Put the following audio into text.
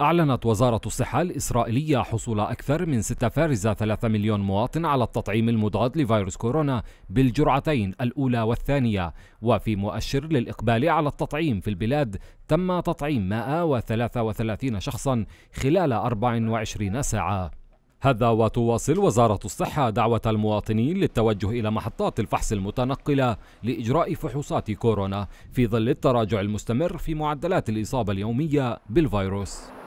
أعلنت وزارة الصحة الإسرائيلية حصول أكثر من 6.3 مليون مواطن على التطعيم المضاد لفيروس كورونا بالجرعتين الأولى والثانية وفي مؤشر للإقبال على التطعيم في البلاد تم تطعيم 133 شخصا خلال 24 ساعة هذا وتواصل وزارة الصحة دعوة المواطنين للتوجه إلى محطات الفحص المتنقلة لإجراء فحوصات كورونا في ظل التراجع المستمر في معدلات الإصابة اليومية بالفيروس